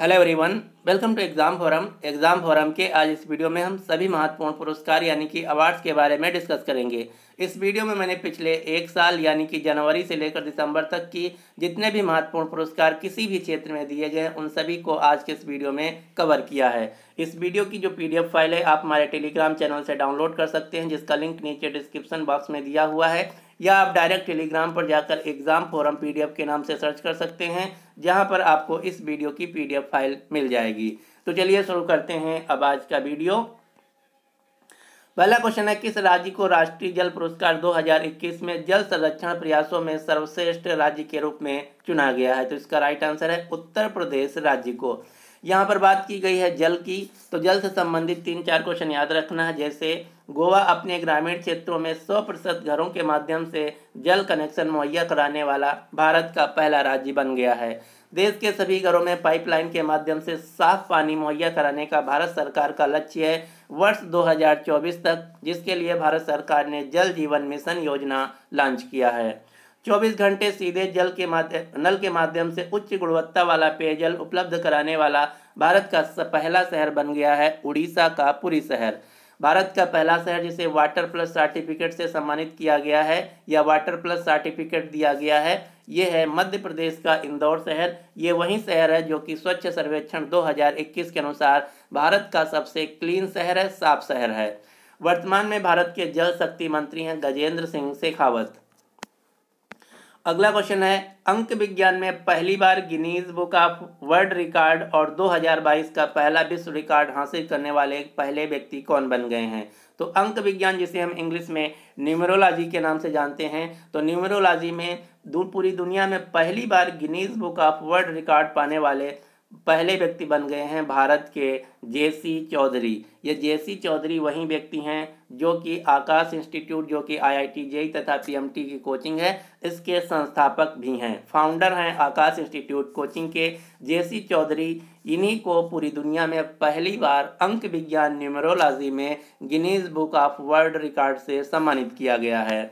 hello everyone welcome to exam forum exam forum के आज इस वीडियो में हम सभी महत्वपूर्ण पुरस्कार यानी कि अवार्ड्स के बारे में डिस्कस करेंगे इस वीडियो में मैंने पिछले एक साल यानी कि जनवरी से लेकर दिसंबर तक की जितने भी महत्वपूर्ण पुरस्कार किसी भी क्षेत्र में दिए गए उन सभी को आज के इस वीडियो में कवर किया है इस वीडियो की जो पी फाइल है आप हमारे टेलीग्राम चैनल से डाउनलोड कर सकते हैं जिसका लिंक नीचे डिस्क्रिप्शन बॉक्स में दिया हुआ है या आप डायरेक्ट टेलीग्राम पर जाकर एग्ज़ाम फोरम पीडीएफ के नाम से सर्च कर सकते हैं जहां पर आपको इस वीडियो की पीडीएफ फाइल मिल जाएगी तो चलिए शुरू करते हैं अब आज का वीडियो पहला क्वेश्चन है किस राज्य को राष्ट्रीय जल पुरस्कार 2021 में जल संरक्षण प्रयासों में सर्वश्रेष्ठ राज्य के रूप में चुना गया है तो इसका राइट आंसर है उत्तर प्रदेश राज्य को यहाँ पर बात की गई है जल की तो जल से संबंधित तीन चार क्वेश्चन याद रखना है जैसे गोवा अपने ग्रामीण क्षेत्रों में 100 प्रतिशत घरों के माध्यम से जल कनेक्शन मुहैया कराने वाला भारत का पहला राज्य बन गया है देश के सभी घरों में पाइपलाइन के माध्यम से साफ पानी मुहैया कराने का भारत सरकार का लक्ष्य है वर्ष 2024 तक जिसके लिए भारत सरकार ने जल जीवन मिशन योजना लॉन्च किया है 24 घंटे सीधे जल के माध्यम नल के माध्यम से उच्च गुणवत्ता वाला पेयजल उपलब्ध कराने वाला भारत का पहला शहर बन गया है उड़ीसा का पूरी शहर भारत का पहला शहर जिसे वाटर प्लस सर्टिफिकेट से सम्मानित किया गया है या वाटर प्लस सर्टिफिकेट दिया गया है ये है मध्य प्रदेश का इंदौर शहर ये वही शहर है जो कि स्वच्छ सर्वेक्षण 2021 के अनुसार भारत का सबसे क्लीन शहर है साफ शहर है वर्तमान में भारत के जल शक्ति मंत्री हैं गजेंद्र सिंह शेखावत अगला क्वेश्चन है अंक विज्ञान में पहली बार Guinness Book of World Record और 2022 का पहला विश्व रिकॉर्ड हासिल करने वाले पहले व्यक्ति कौन बन गए हैं तो अंक विज्ञान जिसे हम इंग्लिश में न्यूमरोलॉजी के नाम से जानते हैं तो न्यूमरोलॉजी में दूर पूरी दुनिया में पहली बार Guinness Book of World Record पाने वाले पहले व्यक्ति बन गए हैं भारत के जेसी चौधरी ये जेसी चौधरी वही व्यक्ति हैं जो कि आकाश इंस्टीट्यूट जो कि आईआईटी आई तथा पीएमटी की कोचिंग है इसके संस्थापक भी हैं फाउंडर हैं आकाश इंस्टीट्यूट कोचिंग के जेसी चौधरी इन्हीं को पूरी दुनिया में पहली बार अंक विज्ञान न्यूमरोलॉजी में Guinness Book of World Record से सम्मानित किया गया है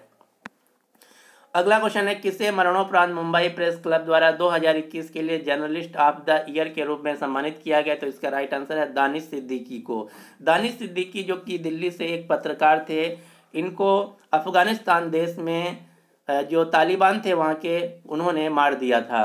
अगला क्वेश्चन है किसे मरणोपरांत मुंबई प्रेस क्लब द्वारा 2021 के लिए जर्नलिस्ट ऑफ द ईयर के रूप में सम्मानित किया गया तो इसका राइट आंसर है दानिश सिद्दीकी को दानिश सिद्दीकी जो कि दिल्ली से एक पत्रकार थे इनको अफगानिस्तान देश में जो तालिबान थे वहाँ के उन्होंने मार दिया था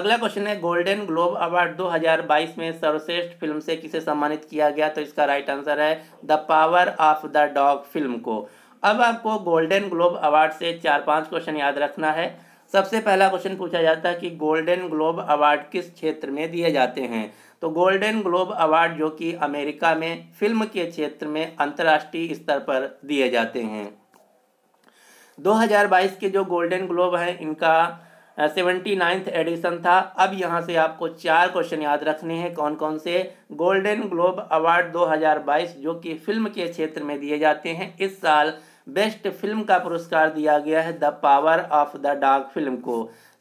अगला क्वेश्चन है गोल्डन ग्लोब अवार्ड 2022 में सर्वश्रेष्ठ फिल्म से किसे सम्मानित किया गया तो इसका राइट आंसर है the power of the Dog film को अब आपको गोल्डन ग्लोब अवार्ड से चार पांच क्वेश्चन याद रखना है सबसे पहला क्वेश्चन पूछा जाता है कि गोल्डन ग्लोब अवार्ड किस क्षेत्र में दिए जाते हैं तो गोल्डन ग्लोब अवार्ड जो कि अमेरिका में फिल्म के क्षेत्र में अंतर्राष्ट्रीय स्तर पर दिए जाते हैं 2022 के जो गोल्डन ग्लोब हैं इनका सेवेंटी नाइन्थ एडिशन था अब यहाँ से आपको चार क्वेश्चन याद रखने हैं कौन कौन से गोल्डन ग्लोब अवार्ड 2022 जो कि फिल्म के क्षेत्र में दिए जाते हैं इस साल बेस्ट फिल्म का पुरस्कार दिया गया है the power of the dark film को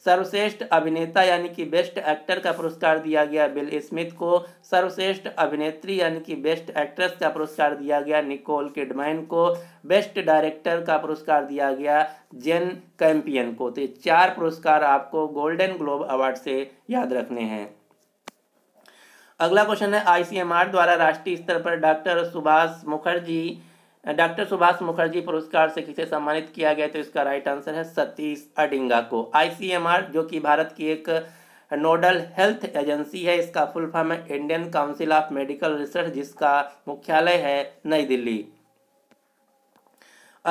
सर्वश्रेष्ठ अभिनेता यानी कि बेस्ट एक्टर का पुरस्कार दिया गया बिल स्मिथ को सर्वश्रेष्ठ अभिनेत्री यानी कि बेस्ट एक्ट्रेस का पुरस्कार दिया गया निकोल किडमैन को बेस्ट डायरेक्टर का पुरस्कार दिया गया जेन कैंपियन को तो ये चार पुरस्कार आपको गोल्डन ग्लोब अवार्ड से याद रखने हैं अगला क्वेश्चन है आईसीएमआर द्वारा राष्ट्रीय स्तर पर डॉक्टर सुभाष मुखर्जी डॉक्टर सुभाष मुखर्जी पुरस्कार से किसे सम्मानित किया गया तो इसका राइट आंसर है सतीश अडिंगा को आईसीएमआर जो कि भारत की एक नोडल हेल्थ एजेंसी है इसका फुल फॉर्म है Indian council of medical research जिसका मुख्यालय है नई दिल्ली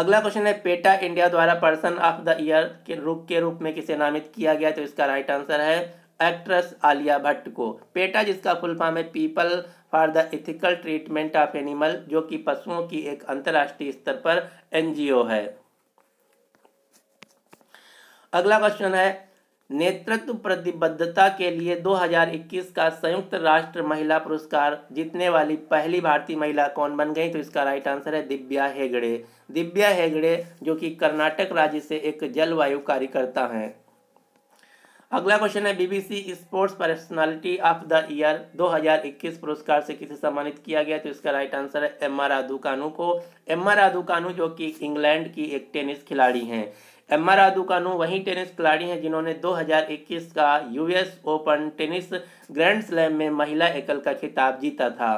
अगला क्वेश्चन है पेटा इंडिया द्वारा पर्सन ऑफ द ईयर के रूप के रूप में किसे नामित किया गया तो इसका राइट आंसर है एक्ट्रेस आलिया भट्ट को पेटा जिसका फुल फॉर्म है people for the ethical treatment of animal जो कि पशुओं की एक अंतर्राष्ट्रीय स्तर पर एनजीओ है अगला क्वेश्चन है नेतृत्व प्रतिबद्धता के लिए 2021 का संयुक्त राष्ट्र महिला पुरस्कार जीतने वाली पहली भारतीय महिला कौन बन गई तो इसका राइट आंसर है दिव्या हेगड़े दिव्या हेगड़े जो कि कर्नाटक राज्य से एक जलवायु कार्यकर्ता हैं अगला क्वेश्चन है BBC sports personality of the year 2021 पुरस्कार से किसे सम्मानित किया गया तो इसका राइट आंसर है एम आर आदू कानू को एम आर आदू कानू जो कि इंग्लैंड की एक टेनिस खिलाड़ी हैं एम आर आदू कानू वही टेनिस खिलाड़ी हैं जिन्होंने 2021 का US open tennis grand slam में महिला एकल का खिताब जीता था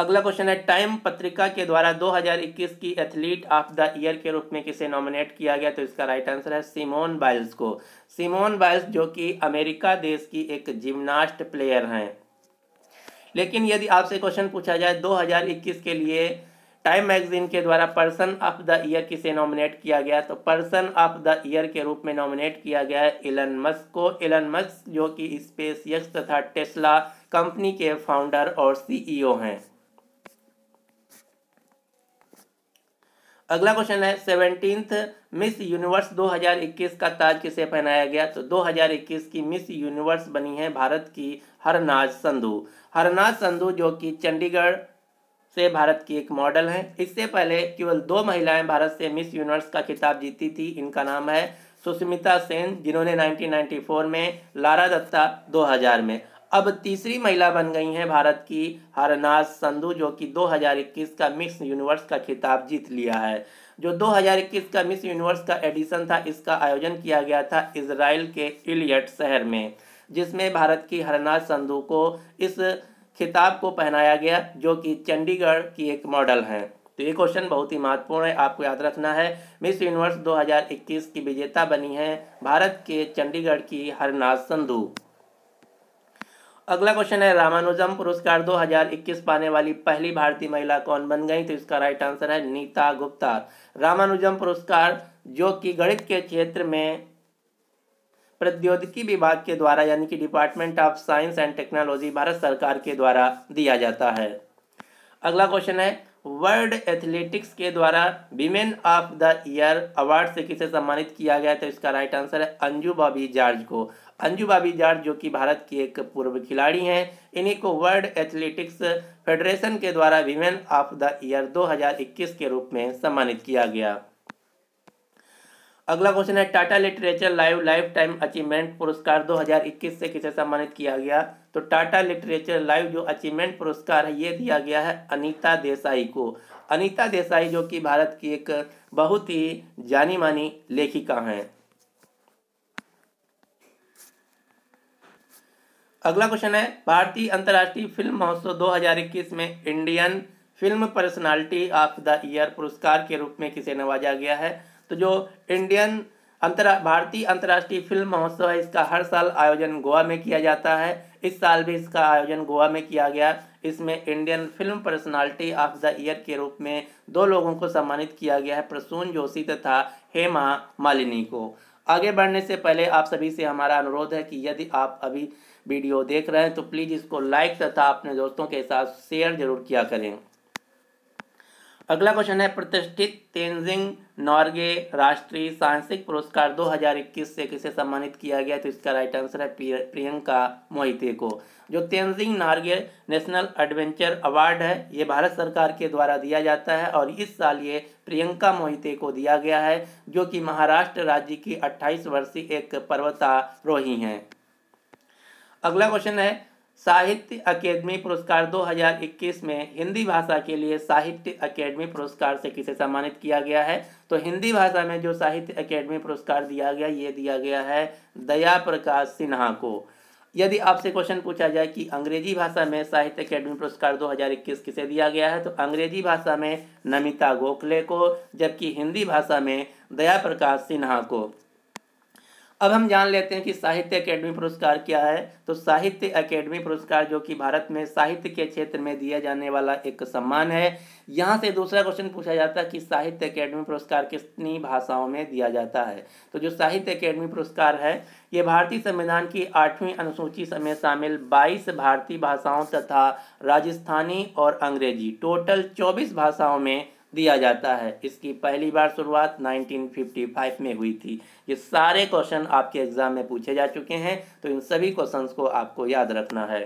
अगला क्वेश्चन है टाइम पत्रिका के द्वारा 2021 की एथलीट ऑफ द ईयर के रूप में किसे नॉमिनेट किया गया तो इसका राइट आंसर है सिमोन बाइल्स को सिमोन बाइल्स जो कि अमेरिका देश की एक जिम्नास्ट प्लेयर हैं लेकिन यदि आपसे क्वेश्चन पूछा जाए 2021 के लिए टाइम मैगजीन के द्वारा पर्सन ऑफ द ईयर किसे नॉमिनेट किया गया तो पर्सन ऑफ द ईयर के रूप में नॉमिनेट किया गया है एलन मस्क को एलन मस्क जो कि स्पेस यक्स तथा टेस्ला कंपनी के फाउंडर और सीईओ e हैं अगला क्वेश्चन है सेवनटीन्थ मिस यूनिवर्स 2021 का ताज किसे पहनाया गया तो 2021 की मिस यूनिवर्स बनी है भारत की हरनाज संधु हरनाज संधु जो कि चंडीगढ़ से भारत की एक मॉडल हैं इससे पहले केवल दो महिलाएं भारत से मिस यूनिवर्स का खिताब जीती थी इनका नाम है सुष्मिता सेन जिन्होंने 1994 में लारा दत्ता 2000 में अब तीसरी महिला बन गई हैं भारत की हरनाज संधू जो कि 2021 का मिक्स यूनिवर्स का खिताब जीत लिया है जो 2021 का मिस यूनिवर्स का एडिशन था इसका आयोजन किया गया था इसराइल के इलियट शहर में जिसमें भारत की हरनाज संधू को इस खिताब को पहनाया गया जो कि चंडीगढ़ की एक मॉडल हैं तो ये क्वेश्चन बहुत ही महत्वपूर्ण है आपको याद रखना है मिस यूनिवर्स 2021 की विजेता बनी है भारत के चंडीगढ़ की हरनाज संधू अगला क्वेश्चन है रामानुजम पुरस्कार 2021 पाने वाली पहली भारतीय महिला कौन बन गई तो इसका राइट आंसर है नीता गुप्ता रामानुजम पुरस्कार जो कि गणित के क्षेत्र में प्रौद्योगिकी विभाग के द्वारा यानी कि department of science and technology Bharat सरकार के द्वारा दिया जाता है अगला क्वेश्चन है वर्ल्ड एथलेटिक्स के द्वारा women of the year award से किसे सम्मानित किया गया तो इसका राइट आंसर है अंजू बाबी जॉर्ज को अंजू बाबी जॉर्ज जो कि भारत की एक पूर्व खिलाड़ी हैं इन्हीं को वर्ल्ड एथलेटिक्स फेडरेशन के द्वारा विमेन ऑफ द ईयर 2021 के रूप में सम्मानित किया गया अगला क्वेश्चन है Tata literature live lifetime achievement पुरस्कार 2021 से किसे सम्मानित किया गया तो टाटा लिटरेचर लाइव जो अचीवमेंट पुरस्कार है ये दिया गया है अनीता देसाई को अनीता देसाई जो कि भारत की एक बहुत ही जानी मानी लेखिका हैं अगला क्वेश्चन है भारतीय अंतर्राष्ट्रीय फिल्म महोत्सव 2021 में Indian film personality of the year पुरस्कार के रूप में किसे नवाजा गया है तो जो इंडियन अंतर भारतीय अंतर्राष्ट्रीय फिल्म महोत्सव है इसका हर साल आयोजन गोवा में किया जाता है इस साल भी इसका आयोजन गोवा में किया गया इसमें Indian film personality of the year के रूप में दो लोगों को सम्मानित किया गया है प्रसून जोशी तथा हेमा मालिनी को आगे बढ़ने से पहले आप सभी से हमारा अनुरोध है कि यदि आप अभी वीडियो देख रहे हैं तो प्लीज़ इसको लाइक तथा अपने दोस्तों के साथ शेयर जरूर किया करें अगला क्वेश्चन है प्रतिष्ठित तेंजिंग नॉर्गे राष्ट्रीय साहसिक पुरस्कार 2021 से किसे सम्मानित किया गया तो इसका राइट आंसर है प्रियंका मोहिते को जो Tenzing Norgay national adventure award है ये भारत सरकार के द्वारा दिया जाता है और इस साल ये प्रियंका मोहिते को दिया गया है जो कि महाराष्ट्र राज्य की अट्ठाईस वर्षीय एक पर्वतारोही हैं अगला क्वेश्चन है साहित्य अकेदमी पुरस्कार 2021 में हिंदी भाषा के लिए साहित्य अकेडमी पुरस्कार से किसे सम्मानित किया गया है तो हिंदी भाषा में जो साहित्य अकेडमी पुरस्कार दिया गया ये दिया गया है दया प्रकाश सिन्हा को यदि आपसे क्वेश्चन पूछा जाए कि अंग्रेजी भाषा में साहित्य अकेडमी पुरस्कार 2021 किसे दिया गया है तो अंग्रेजी भाषा में नमिता गोखले को जबकि हिंदी भाषा में दया प्रकाश सिन्हा को अब हम जान लेते हैं कि साहित्य अकेडमी पुरस्कार क्या है तो साहित्य अकेडमी पुरस्कार जो कि भारत में साहित्य के क्षेत्र में दिया जाने वाला एक सम्मान है यहाँ से दूसरा क्वेश्चन पूछा जाता है कि साहित्य अकेडमी पुरस्कार कितनी भाषाओं में दिया जाता है तो जो साहित्य अकेडमी पुरस्कार है ये भारतीय संविधान की आठवीं अनुसूची में शामिल बाईस भारतीय भाषाओं तथा राजस्थानी और अंग्रेजी टोटल चौबीस भाषाओं में दिया जाता है इसकी पहली बार शुरुआत 1955 में हुई थी ये सारे क्वेश्चन आपके एग्ज़ाम में पूछे जा चुके हैं तो इन सभी क्वेश्चंस को आपको याद रखना है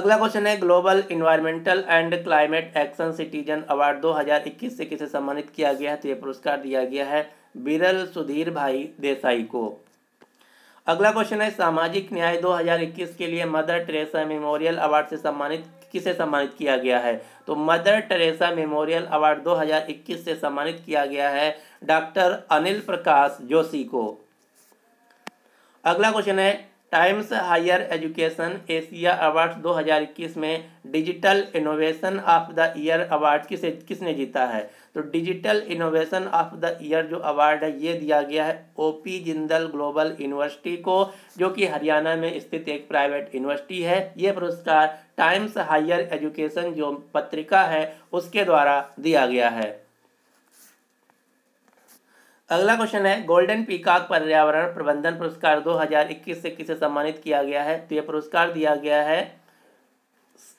अगला क्वेश्चन है global environmental and climate action citizen award 2021 से किसे सम्मानित किया गया है तो ये पुरस्कार दिया गया है बिरल सुधीर भाई देसाई को अगला क्वेश्चन है सामाजिक न्याय 2021 के लिए मदर टेरेसा मेमोरियल अवार्ड से सम्मानित किसे सम्मानित किया गया है तो मदर टेरेसा मेमोरियल अवार्ड 2021 से सम्मानित किया गया है डॉक्टर अनिल प्रकाश जोशी को अगला क्वेश्चन है Times Higher Education Asia awards 2021 में digital innovation of the year award किसे किसने जीता है तो digital innovation of the year जो अवार्ड है ये दिया गया है ओपी जिंदल ग्लोबल यूनिवर्सिटी को जो कि हरियाणा में स्थित एक प्राइवेट यूनिवर्सिटी है ये पुरस्कार टाइम्स हायर एजुकेशन जो पत्रिका है उसके द्वारा दिया गया है अगला क्वेश्चन है गोल्डन पीकाक पर्यावरण प्रबंधन पुरस्कार 2021 से किसे सम्मानित किया गया है तो यह पुरस्कार दिया गया है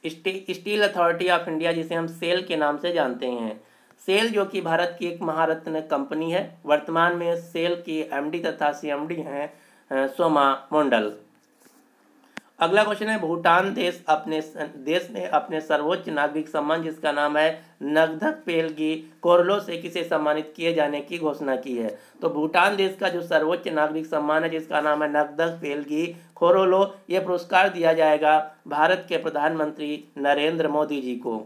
स्टील अथॉरिटी ऑफ इंडिया जिसे हम सेल के नाम से जानते हैं सेल जो कि भारत की एक महारत्न कंपनी है वर्तमान में सेल के एमडी तथा सीएमडी हैं सोमा मंडल अगला क्वेश्चन है भूटान देश अपने देश में अपने सर्वोच्च नागरिक सम्मान जिसका नाम है नगधक पेलगी कोरलो से किसे सम्मानित किए जाने की घोषणा की है तो भूटान देश का जो सर्वोच्च नागरिक सम्मान है जिसका नाम है नगधक पेलगी कोरोलो ये पुरस्कार दिया जाएगा भारत के प्रधानमंत्री नरेंद्र मोदी जी को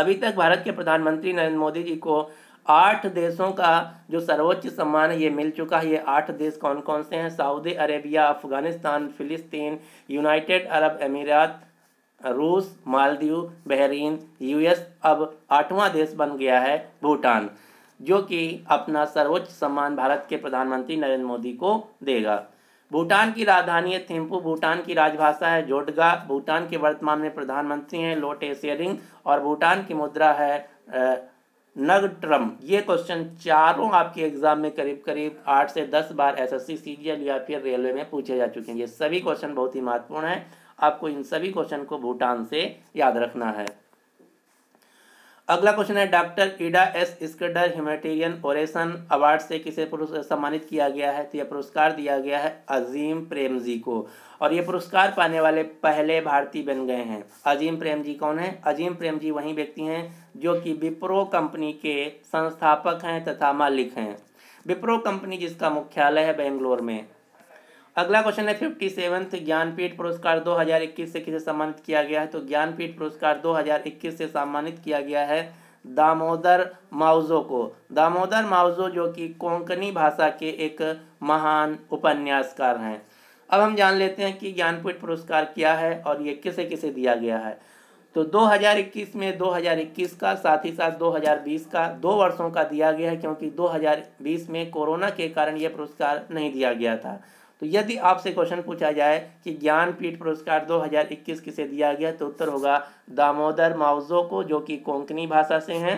अभी तक भारत के प्रधानमंत्री नरेंद्र मोदी जी को आठ देशों का जो सर्वोच्च सम्मान है ये मिल चुका है ये आठ देश कौन कौन से हैं सऊदी अरेबिया अफगानिस्तान फिलिस्तीन यूनाइटेड अरब अमीरात रूस मालदीव बहरीन यूएस अब आठवां देश बन गया है भूटान जो कि अपना सर्वोच्च सम्मान भारत के प्रधानमंत्री नरेंद्र मोदी को देगा भूटान की राजधानी है थिम्पू भूटान की राजभाषा है जोडगा भूटान के वर्तमान में प्रधानमंत्री हैं लोटे शेयरिंग और भूटान की मुद्रा है नग ट्रम ये क्वेश्चन चारों आपके एग्जाम में करीब करीब आठ से दस बार एसएससी सीजीएल या फिर रेलवे में पूछे जा चुके हैं ये सभी क्वेश्चन बहुत ही महत्वपूर्ण है आपको इन सभी क्वेश्चन को भूटान से याद रखना है अगला क्वेश्चन है doctor Ida S Scudder humanitarian oration award से किसे सम्मानित किया गया है तो यह पुरस्कार दिया गया है अजीम प्रेम जी को और ये पुरस्कार पाने वाले पहले भारतीय बन गए हैं अजीम प्रेम जी कौन है अजीम प्रेम जी वही व्यक्ति हैं जो कि विप्रो कंपनी के संस्थापक हैं तथा मालिक हैं विप्रो कंपनी जिसका मुख्यालय है बेंगलोर में अगला क्वेश्चन है फिफ्टी सेवंथ ज्ञानपीठ पुरस्कार 2021 से किसे सम्मानित किया गया है तो ज्ञानपीठ पुरस्कार 2021 से सम्मानित किया गया है दामोदर माउजो को दामोदर माउजो जो कि कोंकणी भाषा के एक महान उपन्यासकार हैं अब हम जान लेते हैं कि ज्ञानपीठ पुरस्कार क्या है और ये किसे किसे दिया गया है तो 2021 में 2021 का साथ ही साथ 2020 का दो वर्षों का दिया गया है क्योंकि 2020 में कोरोना के कारण ये पुरस्कार नहीं दिया गया था तो यदि आपसे क्वेश्चन पूछा जाए कि ज्ञानपीठ पुरस्कार 2021 किसे दिया गया तो उत्तर होगा दामोदर माउजो को जो कि कोंकणी भाषा से हैं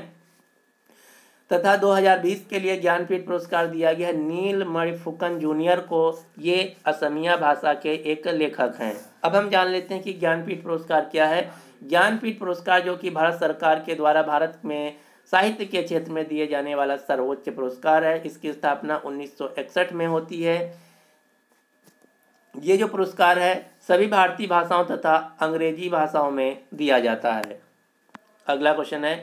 तथा 2020 के लिए ज्ञानपीठ पुरस्कार दिया गया नील मणिफुकन जूनियर को ये असमिया भाषा के एक लेखक हैं अब हम जान लेते हैं कि ज्ञानपीठ पुरस्कार क्या है ज्ञानपीठ पुरस्कार जो कि भारत सरकार के द्वारा भारत में साहित्य के क्षेत्र में दिए जाने वाला सर्वोच्च पुरस्कार है इसकी स्थापना 1961 में होती है ये जो पुरस्कार है सभी भारतीय भाषाओं तथा अंग्रेजी भाषाओं में दिया जाता है अगला क्वेश्चन है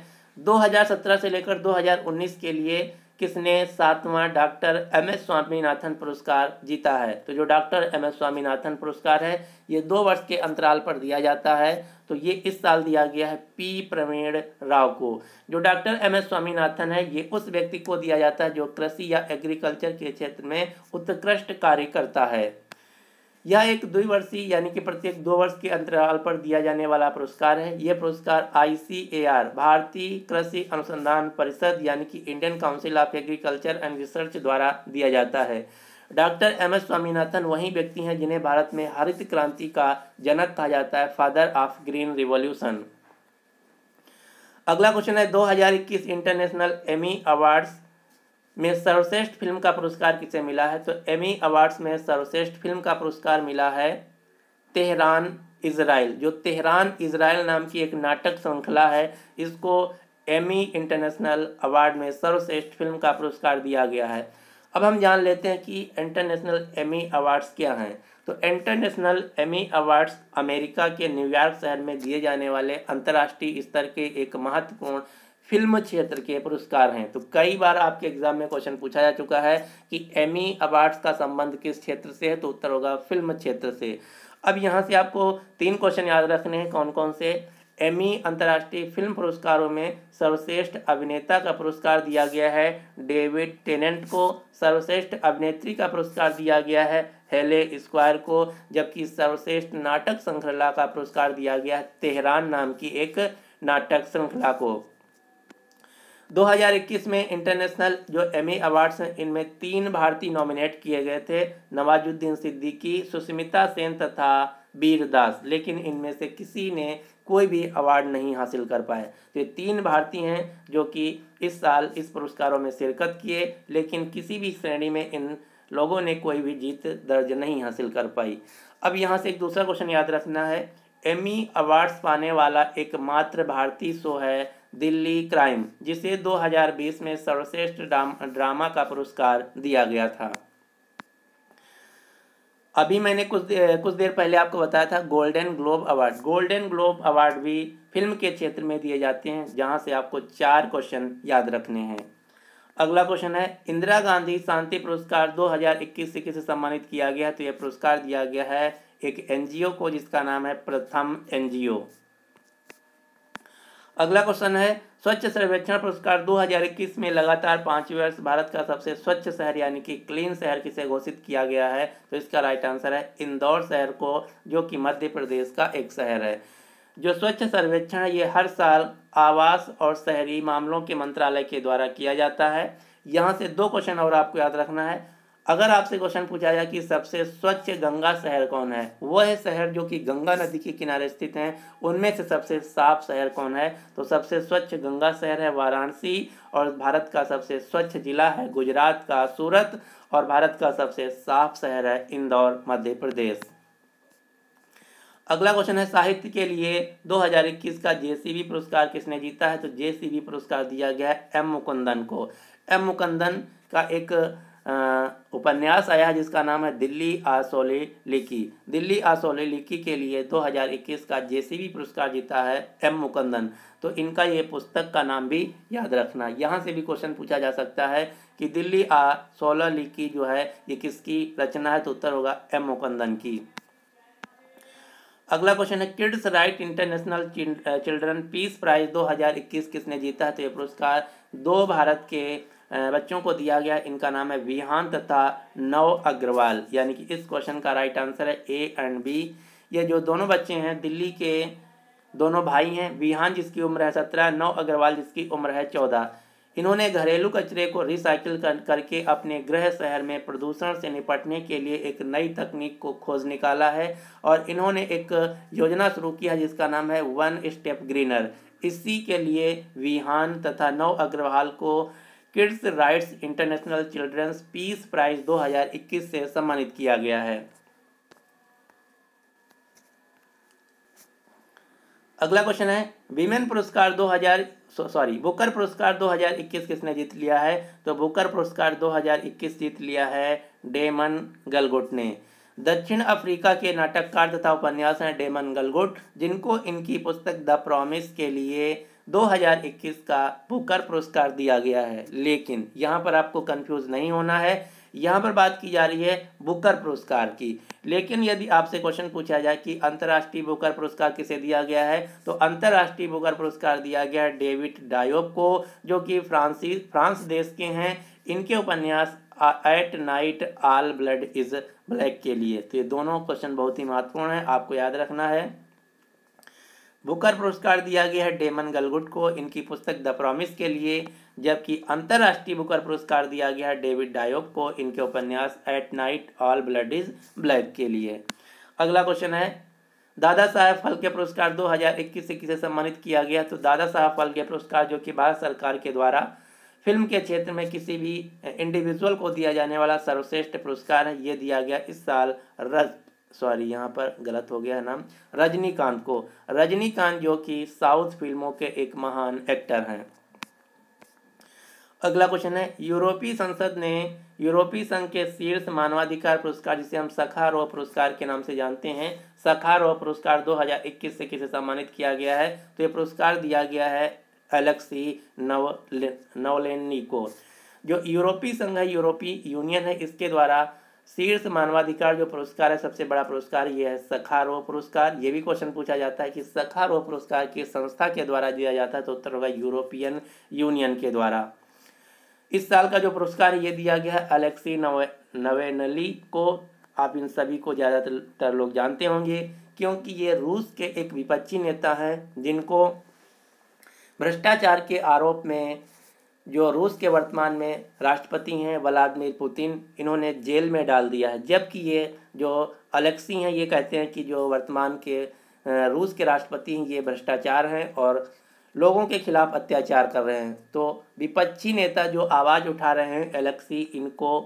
2017 से लेकर 2019 के लिए किसने सातवां डॉक्टर एम एस स्वामीनाथन पुरस्कार जीता है तो जो डॉक्टर एम एस स्वामीनाथन पुरस्कार है ये दो वर्ष के अंतराल पर दिया जाता है तो ये इस साल दिया गया है पी प्रवीण राव को जो डॉक्टर एम एस स्वामीनाथन है ये उस व्यक्ति को दिया जाता है जो कृषि या एग्रीकल्चर के क्षेत्र में उत्कृष्ट कार्य करता है यह एक द्विवर्षीय यानी कि प्रत्येक दो वर्ष के अंतराल पर दिया जाने वाला पुरस्कार है यह पुरस्कार आई भारतीय कृषि अनुसंधान परिषद यानी कि Indian council of agriculture and research द्वारा दिया जाता है डॉक्टर एम एस स्वामीनाथन वही व्यक्ति हैं जिन्हें भारत में हरित क्रांति का जनक कहा जाता है फादर ऑफ ग्रीन रिवॉल्यूशन अगला क्वेश्चन है 2021 इंटरनेशनल एमी अवार्ड्स में सर्वश्रेष्ठ फिल्म का पुरस्कार किसे मिला है तो एमी अवार्ड्स में सर्वश्रेष्ठ फिल्म का पुरस्कार मिला है तेहरान इसराइल जो तेहरान इसराइल नाम की एक नाटक श्रृंखला है इसको एमी इंटरनेशनल अवार्ड में सर्वश्रेष्ठ फिल्म का पुरस्कार दिया गया है अब हम जान लेते हैं कि इंटरनेशनल एमी अवार्ड्स क्या हैं तो इंटरनेशनल एमी अवार्ड्स अमेरिका के न्यूयॉर्क शहर में दिए जाने वाले अंतर्राष्ट्रीय स्तर के एक महत्वपूर्ण फिल्म क्षेत्र के पुरस्कार हैं तो कई बार आपके एग्जाम में क्वेश्चन पूछा जा चुका है कि एमी अवार्ड्स का संबंध किस क्षेत्र से है तो उत्तर होगा फिल्म क्षेत्र से अब यहाँ से आपको तीन क्वेश्चन याद रखने हैं कौन कौन से एमी अंतर्राष्ट्रीय फिल्म पुरस्कारों में सर्वश्रेष्ठ अभिनेता का पुरस्कार दिया गया है डेविड टेनेंट को सर्वश्रेष्ठ अभिनेत्री का पुरस्कार दिया गया है हेले स्क्वायर को जबकि सर्वश्रेष्ठ नाटक श्रृंखला का पुरस्कार दिया गया है तेहरान नाम की एक नाटक श्रृंखला को 2021 में इंटरनेशनल जो एमी अवार्ड्स हैं इनमें तीन भारतीय नॉमिनेट किए गए थे नवाजुद्दीन सिद्दीकी सुष्मिता सेन तथा वीरदास लेकिन इनमें से किसी ने कोई भी अवार्ड नहीं हासिल कर पाए तो ये तीन भारतीय हैं जो कि इस साल इस पुरस्कारों में शिरकत किए लेकिन किसी भी श्रेणी में इन लोगों ने कोई भी जीत दर्ज नहीं हासिल कर पाई अब यहाँ से एक दूसरा क्वेश्चन याद रखना है एमी अवार्ड्स पाने वाला एकमात्र भारतीय शो है दिल्ली क्राइम जिसे 2020 में सर्वश्रेष्ठ ड्रामा का पुरस्कार दिया गया था अभी मैंने कुछ देर, कुछ देर पहले आपको बताया था golden globe award golden globe award भी फिल्म के क्षेत्र में दिए जाते हैं जहां से आपको चार क्वेश्चन याद रखने हैं अगला क्वेश्चन है इंदिरा गांधी शांति पुरस्कार 2021 से किसे सम्मानित किया गया है तो यह पुरस्कार दिया गया है एक एनजीओ को जिसका नाम है प्रथम एनजीओ अगला क्वेश्चन है स्वच्छ सर्वेक्षण पुरस्कार 2021 में लगातार पांच वर्ष भारत का सबसे स्वच्छ शहर यानी कि क्लीन शहर किसे घोषित किया गया है तो इसका राइट आंसर है इंदौर शहर को जो कि मध्य प्रदेश का एक शहर है जो स्वच्छ सर्वेक्षण है ये हर साल आवास और शहरी मामलों के मंत्रालय के द्वारा किया जाता है यहाँ से दो क्वेश्चन और आपको याद रखना है अगर आपसे क्वेश्चन पूछा जाए कि सबसे स्वच्छ गंगा शहर कौन है वह है शहर जो कि गंगा नदी के किनारे स्थित हैं उनमें से सबसे साफ शहर कौन है तो सबसे स्वच्छ गंगा शहर है वाराणसी और भारत का सबसे स्वच्छ जिला है गुजरात का सूरत और भारत का सबसे साफ शहर है इंदौर मध्य प्रदेश अगला क्वेश्चन है साहित्य के लिए 2021 का जेसीबी पुरस्कार किसने जीता है तो जेसीबी पुरस्कार दिया गया है एम मुकुंदन को एम मुकुंदन का एक उपन्यास आया है जिसका नाम है दिल्ली आसोले लिखी दिल्ली आसोले लिखी के लिए 2021 का जेसीबी पुरस्कार जीता है एम मुकंदन तो इनका ये पुस्तक का नाम भी याद रखना यहाँ से भी क्वेश्चन पूछा जा सकता है कि दिल्ली आ सोलह लिखी जो है ये किसकी रचना है तो उत्तर होगा एम मुकंदन की अगला क्वेश्चन है kids right international children peace prize 2021 किसने जीता है तो ये पुरस्कार दो भारत के बच्चों को दिया गया इनका नाम है विहान तथा नव अग्रवाल यानी कि इस क्वेश्चन का राइट आंसर है ए एंड बी ये जो दोनों बच्चे हैं दिल्ली के दोनों भाई हैं विहान जिसकी उम्र है सत्रह नव अग्रवाल जिसकी उम्र है चौदह इन्होंने घरेलू कचरे को रिसाइकिल कर करके अपने गृह शहर में प्रदूषण से निपटने के लिए एक नई तकनीक को खोज निकाला है और इन्होंने एक योजना शुरू की है जिसका नाम है वन स्टेप ग्रीनर इसी के लिए विहान तथा नव अग्रवाल को kids rights international children's peace prize 2021 से सम्मानित किया गया है अगला क्वेश्चन है विमेन पुरस्कार 2000 सॉरी बुकर पुरस्कार 2021 किसने जीत लिया है तो बुकर पुरस्कार 2021 जीत लिया है डेमन गलगुट ने दक्षिण अफ्रीका के नाटककार तथा उपन्यास हैं डेमन गलगुट जिनको इनकी पुस्तक द प्रॉमिस के लिए 2021 का बुकर पुरस्कार दिया गया है लेकिन यहाँ पर आपको कंफ्यूज नहीं होना है यहाँ पर बात की जा रही है बुकर पुरस्कार की लेकिन यदि आपसे क्वेश्चन पूछा जाए कि अंतर्राष्ट्रीय बुकर पुरस्कार किसे दिया गया है तो अंतर्राष्ट्रीय बुकर पुरस्कार दिया गया है डेविड डायोब को जो कि फ्रांसी फ्रांस देश के हैं इनके उपन्यास at night all blood is black के लिए तो ये दोनों क्वेश्चन बहुत ही महत्वपूर्ण है आपको याद रखना है बुकर पुरस्कार दिया गया है डेमन गलगुट को इनकी पुस्तक द प्रॉमिस के लिए जबकि अंतर्राष्ट्रीय बुकर पुरस्कार दिया गया है डेविड डायोप को इनके उपन्यास at night all blood is black के लिए अगला क्वेश्चन है दादा साहब फलके पुरस्कार 2021 से किसे सम्मानित किया गया तो दादा साहब फलके पुरस्कार जो कि भारत सरकार के द्वारा फिल्म के क्षेत्र में किसी भी इंडिविजुअल को दिया जाने वाला सर्वश्रेष्ठ पुरस्कार है ये दिया गया इस साल रज सॉरी यहाँ पर गलत हो गया है नाम रजनीकांत को रजनीकांत जो कि साउथ फिल्मों के एक महान एक्टर हैं अगला क्वेश्चन है यूरोपीय संसद ने यूरोपीय संघ के शीर्ष मानवाधिकार पुरस्कार जिसे हम सखारोह पुरस्कार के नाम से जानते हैं सखारोह पुरस्कार 2021 से किसे सम्मानित किया गया है तो ये पुरस्कार दिया गया है एलेक्सी नवले नवलेनी को जो यूरोपीय संघ है यूरोपीय यूनियन है इसके द्वारा शीर्ष मानवाधिकार जो पुरस्कार है सबसे बड़ा पुरस्कार ये है सखारोह पुरस्कार ये भी क्वेश्चन पूछा जाता है कि सखारोह पुरस्कार किस संस्था के द्वारा दिया जाता है तो उत्तर होगा यूरोपियन यूनियन के द्वारा इस साल का जो पुरस्कार ये दिया गया है अलेक्सी नवे नवेनली को आप इन सभी को ज़्यादातर लोग जानते होंगे क्योंकि ये रूस के एक विपक्षी नेता हैं जिनको भ्रष्टाचार के आरोप में जो रूस के वर्तमान में राष्ट्रपति हैं व्लादिमिर पुतिन इन्होंने जेल में डाल दिया है जबकि ये जो अलेक्सी हैं ये कहते हैं कि जो वर्तमान के रूस के राष्ट्रपति हैं ये भ्रष्टाचार हैं और लोगों के खिलाफ अत्याचार कर रहे हैं तो विपक्षी नेता जो आवाज़ उठा रहे हैं अलेक्सी इनको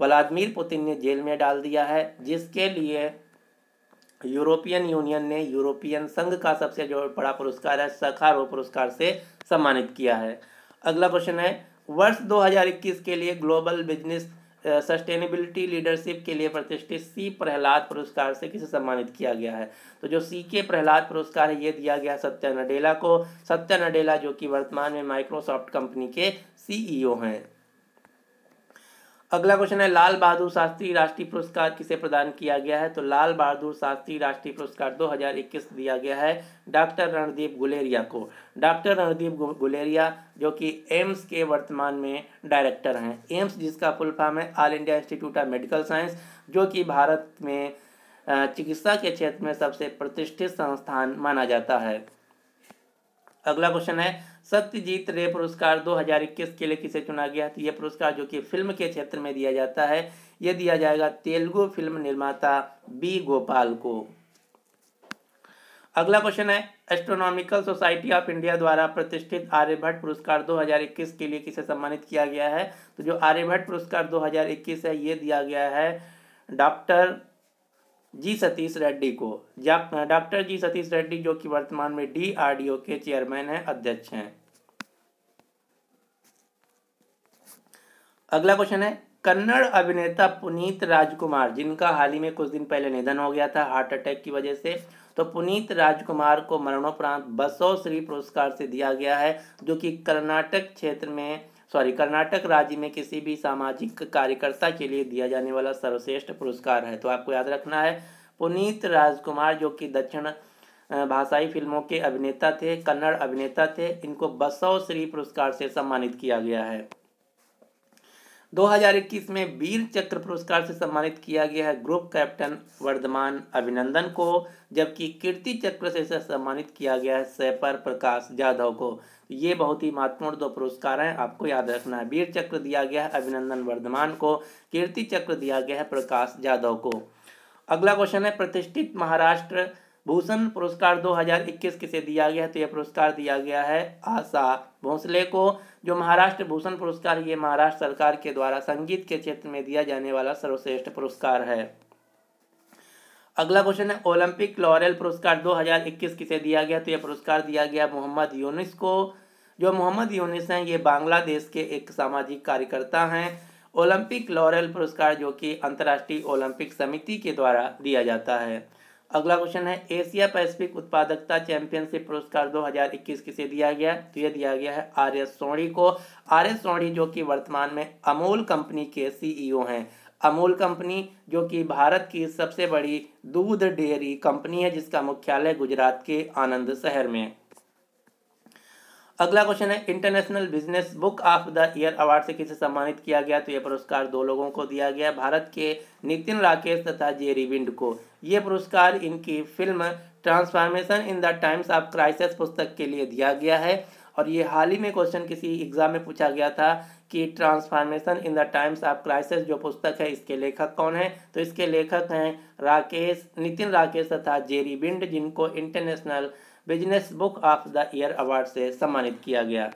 व्लादिमिर पुतिन ने जेल में डाल दिया है जिसके लिए यूरोपियन यूनियन ने यूरोपियन संघ का सबसे जो बड़ा पुरस्कार है सखारो पुरस्कार से सम्मानित किया है अगला प्रश्न है वर्ष 2021 के लिए ग्लोबल बिजनेस सस्टेनेबिलिटी लीडरशिप के लिए प्रतिष्ठित सी प्रहलाद पुरस्कार से किसे सम्मानित किया गया है तो जो सी के प्रहलाद पुरस्कार है ये दिया गया सत्या नडेला को सत्या नडेला जो कि वर्तमान में माइक्रोसॉफ्ट कंपनी के सीईओ e हैं अगला क्वेश्चन है लाल बहादुर शास्त्री राष्ट्रीय पुरस्कार किसे प्रदान किया गया है तो लाल बहादुर शास्त्री राष्ट्रीय पुरस्कार 2021 दिया गया है डॉक्टर रणदीप गुलेरिया को डॉक्टर रणदीप गुलेरिया जो कि एम्स के वर्तमान में डायरेक्टर हैं एम्स जिसका फुल फॉर्म है all India institute of medical science जो कि भारत में चिकित्सा के क्षेत्र में सबसे प्रतिष्ठित संस्थान माना जाता है अगला क्वेश्चन है सत्यजीत रे पुरस्कार 2021 के लिए किसे चुना गया तो यह पुरस्कार जो कि फिल्म के क्षेत्र में दिया जाता है यह दिया जाएगा तेलुगु फिल्म निर्माता बी गोपाल को अगला क्वेश्चन है एस्ट्रोनॉमिकल सोसाइटी ऑफ इंडिया द्वारा प्रतिष्ठित आर्यभट्ट पुरस्कार 2021 के लिए किसे सम्मानित किया गया है तो जो आर्यभट्ट पुरस्कार 2021 है ये दिया गया है डॉक्टर जी सतीश रेड्डी को डॉक्टर जी सतीश रेड्डी जो कि वर्तमान में डीआरडीओ के चेयरमैन हैं अध्यक्ष हैं अगला क्वेश्चन है कन्नड़ अभिनेता पुनीत राजकुमार जिनका हाल ही में कुछ दिन पहले निधन हो गया था हार्ट अटैक की वजह से तो पुनीत राजकुमार को मरणोपरांत बसो श्री पुरस्कार से दिया गया है जो कि कर्नाटक क्षेत्र में सॉरी कर्नाटक राज्य में किसी भी सामाजिक कार्यकर्ता के लिए दिया जाने वाला सर्वश्रेष्ठ पुरस्कार है तो आपको याद रखना है पुनीत राजकुमार जो कि दक्षिण भाषाई फिल्मों के अभिनेता थे कन्नड़ अभिनेता थे इनको बसव श्री पुरस्कार से सम्मानित किया गया है 2021 में वीर चक्र पुरस्कार से सम्मानित किया गया है ग्रुप कैप्टन वर्धमान अभिनंदन को जबकि कीर्ति चक्र से सम्मानित किया गया है सैपर प्रकाश जाधव को तो ये बहुत ही महत्वपूर्ण दो पुरस्कार हैं आपको याद रखना है वीर चक्र दिया गया है अभिनंदन वर्धमान को कीर्ति चक्र दिया गया है प्रकाश जाधव को अगला क्वेश्चन है प्रतिष्ठित महाराष्ट्र भूषण पुरस्कार 2021 किसे दिया गया है तो यह पुरस्कार दिया गया है आशा भोंसले को जो महाराष्ट्र भूषण पुरस्कार ये महाराष्ट्र सरकार के द्वारा संगीत के क्षेत्र में दिया जाने वाला सर्वश्रेष्ठ पुरस्कार है अगला क्वेश्चन है ओलंपिक लॉरेल पुरस्कार 2021 किसे दिया गया तो यह पुरस्कार दिया गया मोहम्मद यूनिस को जो मोहम्मद यूनिस हैं ये बांग्लादेश के एक सामाजिक कार्यकर्ता हैं ओलंपिक लॉरेल पुरस्कार जो कि अंतर्राष्ट्रीय ओलंपिक समिति के द्वारा दिया जाता है अगला क्वेश्चन है एशिया पैसिफिक उत्पादकता चैंपियनशिप पुरस्कार 2021 किसे दिया गया तो यह दिया गया है आर एस सोढ़ी को आर एस सोढ़ी जो कि वर्तमान में अमूल कंपनी के सीईओ e हैं अमूल कंपनी जो कि भारत की सबसे बड़ी दूध डेयरी कंपनी है जिसका मुख्यालय गुजरात के आनंद शहर में अगला क्वेश्चन है international business book of the year award से किसे सम्मानित किया गया तो यह पुरस्कार दो लोगों को दिया गया भारत के नितिन राकेश तथा जेरी विंड को ये पुरस्कार इनकी film transformation in the times of crisis पुस्तक के लिए दिया गया है और ये हाल ही में क्वेश्चन किसी एग्जाम में पूछा गया था कि transformation in the times of crisis जो पुस्तक है इसके लेखक कौन है तो इसके लेखक हैं राकेश नितिन राकेश तथा जेरी बिंड जिनको international business book of the year award से सम्मानित किया गया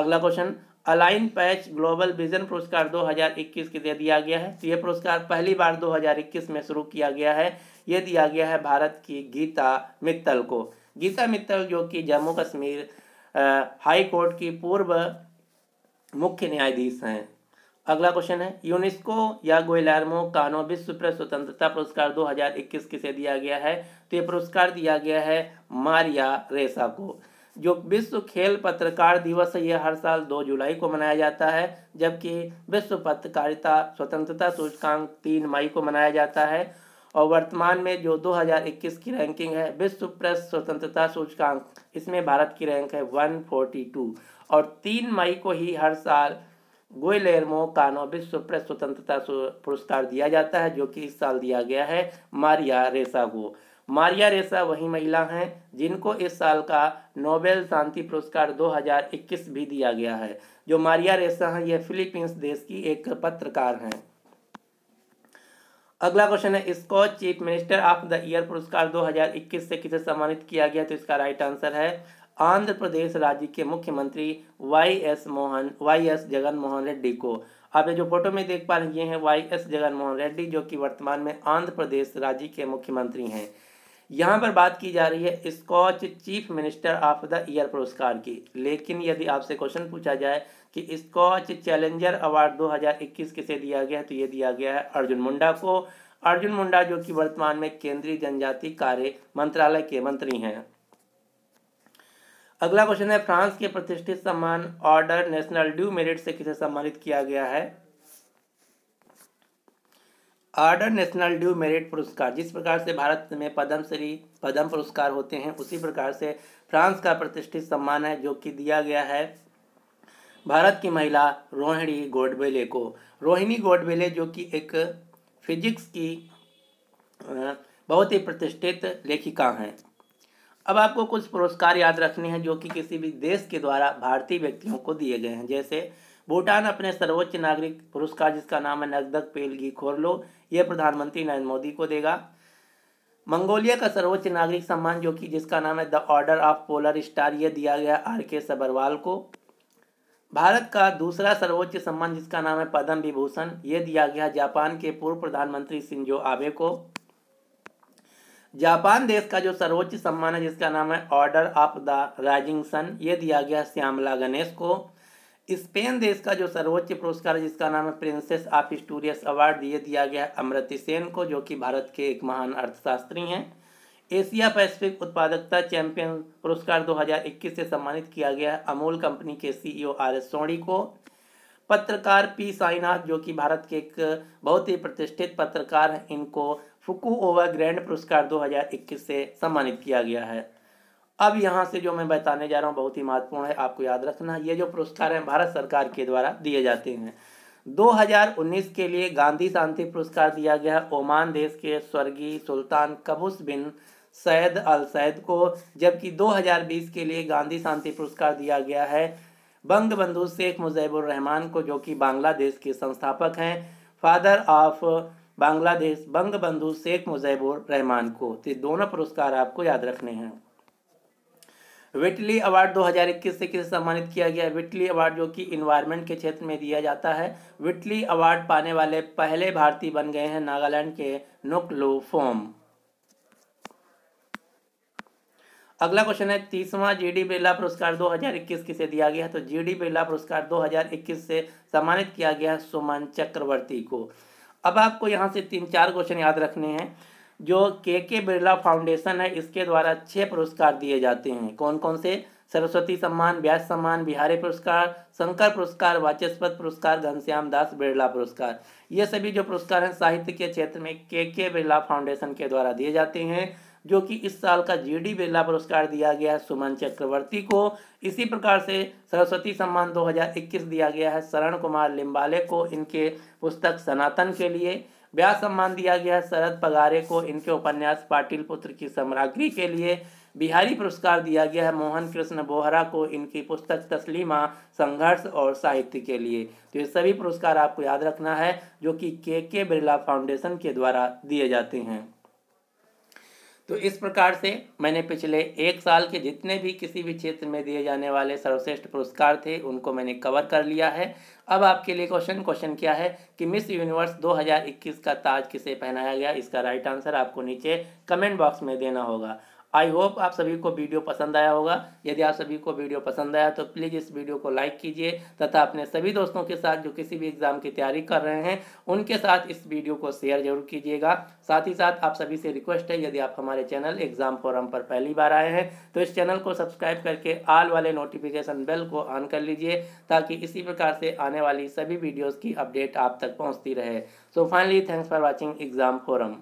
अगला क्वेश्चन अलाइन पैच ग्लोबल विजन पुरस्कार 2021 के लिए दिया गया है तो ये पुरस्कार पहली बार 2021 में शुरू किया गया है ये दिया गया है भारत की गीता मित्तल को गीता मित्तल जो कि जम्मू कश्मीर हाई कोर्ट की पूर्व मुख्य न्यायाधीश हैं अगला क्वेश्चन है यूनेस्को या गोयलार्मो कानो विश्व प्रेस स्वतंत्रता पुरस्कार 2021 किसे दिया गया है तो ये पुरस्कार दिया गया है मारिया रेसा को जो विश्व खेल पत्रकार दिवस है यह हर साल 2 जुलाई को मनाया जाता है जबकि विश्व पत्रकारिता स्वतंत्रता सूचकांक 3 मई को मनाया जाता है और वर्तमान में जो 2021 की रैंकिंग है विश्व प्रेस स्वतंत्रता सूचकांक इसमें भारत की रैंक है 142 और 3 मई को ही हर साल गोयलेरमो कानो विश्व प्रेस स्वतंत्रता पुरस्कार दिया जाता है जो कि इस साल दिया गया है मारिया रेसा को मारिया रेसा वही महिला हैं जिनको इस साल का नोबेल शांति पुरस्कार 2021 भी दिया गया है जो मारिया रेसा हैं यह फिलीपींस देश की एक पत्रकार हैं अगला क्वेश्चन है Skoch chief minister of the year पुरस्कार 2021 से किसे सम्मानित किया गया तो इसका राइट आंसर है आंध्र प्रदेश राज्य के मुख्यमंत्री Y S Mohan Y S Jagan Mohan Reddy को आप ये जो फोटो में देख पा रहे हैं ये वाई एस जगन मोहन रेड्डी जो कि वर्तमान में आंध्र प्रदेश राज्य के मुख्यमंत्री हैं यहाँ पर बात की जा रही है Skoch chief minister of the year पुरस्कार की लेकिन यदि आपसे क्वेश्चन पूछा जाए कि स्कॉच चैलेंजर अवार्ड 2021 किसे दिया गया है तो ये दिया गया है अर्जुन मुंडा को अर्जुन मुंडा जो कि वर्तमान में केंद्रीय जनजाति कार्य मंत्रालय के मंत्री हैं अगला क्वेश्चन है फ्रांस के प्रतिष्ठित सम्मान ऑर्डर नेशनल ड्यू मेरिट से किसे सम्मानित किया गया है ऑर्डर नेशनल ड्यू मेरिट पुरस्कार जिस प्रकार से भारत में पद्म श्री पद्म पुरस्कार होते हैं उसी प्रकार से फ्रांस का प्रतिष्ठित सम्मान है जो कि दिया गया है भारत की महिला रोहिणी गोडबेले को रोहिणी गोडबेले जो कि एक फिजिक्स की बहुत ही प्रतिष्ठित लेखिका हैं अब आपको कुछ पुरस्कार याद रखने हैं जो कि किसी भी देश के द्वारा भारतीय व्यक्तियों को दिए गए हैं जैसे भूटान अपने सर्वोच्च नागरिक पुरस्कार जिसका नाम है नगदक पेलगी खोरलो यह प्रधानमंत्री नरेंद्र मोदी को देगा मंगोलिया का सर्वोच्च नागरिक सम्मान जो कि जिसका नाम है the order of polar star यह दिया गया आर के सबरवाल को भारत का दूसरा सर्वोच्च सम्मान जिसका नाम है पद्म विभूषण यह दिया गया जापान के पूर्व प्रधानमंत्री सिंजो आबे को जापान देश का जो सर्वोच्च सम्मान है जिसका नाम है order of the rising sun ये दिया गया श्यामला गणेश को स्पेन देश का जो सर्वोच्च पुरस्कार है जिसका नाम है प्रिंसेस ऑफ स्टूरियस अवार्ड ये दिया गया है अमृति सेन को जो कि भारत के एक महान अर्थशास्त्री हैं एशिया पैसिफिक उत्पादकता चैंपियन पुरस्कार 2021 से सम्मानित किया गया है अमूल कंपनी के CEO e R S Soni को पत्रकार पी साईनाथ जो कि भारत के एक बहुत ही प्रतिष्ठित पत्रकार हैं इनको फुकू ओवा ग्रैंड पुरस्कार 2021 से सम्मानित किया गया है अब यहाँ से जो मैं बताने जा रहा हूँ बहुत ही महत्वपूर्ण है आपको याद रखना ये जो पुरस्कार हैं भारत सरकार के द्वारा दिए जाते हैं 2019 के लिए गांधी शांति पुरस्कार दिया गया ओमान देश के स्वर्गीय सुल्तान कबूस बिन सैद अल सैद को जबकि 2020 के लिए गांधी शांति पुरस्कार दिया गया है बंग बंधु शेख मुजैबुर रहमान को जो कि बांग्लादेश के संस्थापक हैं फादर ऑफ बांग्लादेश बंगबंधु शेख मुजैबुर रहमान को तो दोनों पुरस्कार आपको याद रखने हैं विटली अवार्ड 2021 से किसे सम्मानित किया गया विटली अवार्ड जो कि इन्वायरमेंट के क्षेत्र में दिया जाता है विटली अवार्ड पाने वाले पहले भारतीय बन गए हैं नागालैंड के नुकलो फोम अगला क्वेश्चन है तीसवां जी डी बिरला पुरस्कार 2021 किसे दिया गया है तो जी डी बिरला पुरस्कार 2021 से सम्मानित किया गया है सुमन चक्रवर्ती को अब आपको यहाँ से तीन चार क्वेश्चन याद रखने हैं जो के के बिरला फाउंडेशन है इसके द्वारा छः पुरस्कार दिए जाते हैं कौन कौन से सरस्वती सम्मान व्यास सम्मान बिहारी पुरस्कार शंकर पुरस्कार वाचस्पत पुरस्कार घनश्याम दास बिरला पुरस्कार ये सभी जो पुरस्कार हैं साहित्य के क्षेत्र में के के बिरला फाउंडेशन के द्वारा दिए जाते हैं जो कि इस साल का जी डी बिरला पुरस्कार दिया गया है सुमन चक्रवर्ती को इसी प्रकार से सरस्वती सम्मान 2021 दिया गया है शरण कुमार लिम्बाले को इनके पुस्तक सनातन के लिए ब्याह सम्मान दिया गया है शरद पगारे को इनके उपन्यास पाटिल पुत्र की सम्राग्री के लिए बिहारी पुरस्कार दिया गया है मोहन कृष्ण बोहरा को इनकी पुस्तक तस्लीमा संघर्ष और साहित्य के लिए तो ये सभी पुरस्कार आपको याद रखना है जो कि के के बिरला फाउंडेशन के द्वारा दिए जाते हैं तो इस प्रकार से मैंने पिछले एक साल के जितने भी किसी भी क्षेत्र में दिए जाने वाले सर्वश्रेष्ठ पुरस्कार थे उनको मैंने कवर कर लिया है अब आपके लिए क्वेश्चन क्वेश्चन क्या है कि मिस यूनिवर्स 2021 का ताज किसे पहनाया गया इसका राइट आंसर आपको नीचे कमेंट बॉक्स में देना होगा आई होप आप सभी को वीडियो पसंद आया होगा यदि आप सभी को वीडियो पसंद आया तो प्लीज़ इस वीडियो को लाइक कीजिए तथा अपने सभी दोस्तों के साथ जो किसी भी एग्ज़ाम की तैयारी कर रहे हैं उनके साथ इस वीडियो को शेयर जरूर कीजिएगा साथ ही साथ आप सभी से रिक्वेस्ट है यदि आप हमारे चैनल एग्ज़ाम फोरम पर पहली बार आए हैं तो इस चैनल को सब्सक्राइब करके आल वाले नोटिफिकेशन बेल को ऑन कर लीजिए ताकि इसी प्रकार से आने वाली सभी वीडियोज़ की अपडेट आप तक पहुँचती रहे so finally thanks for watching exam forum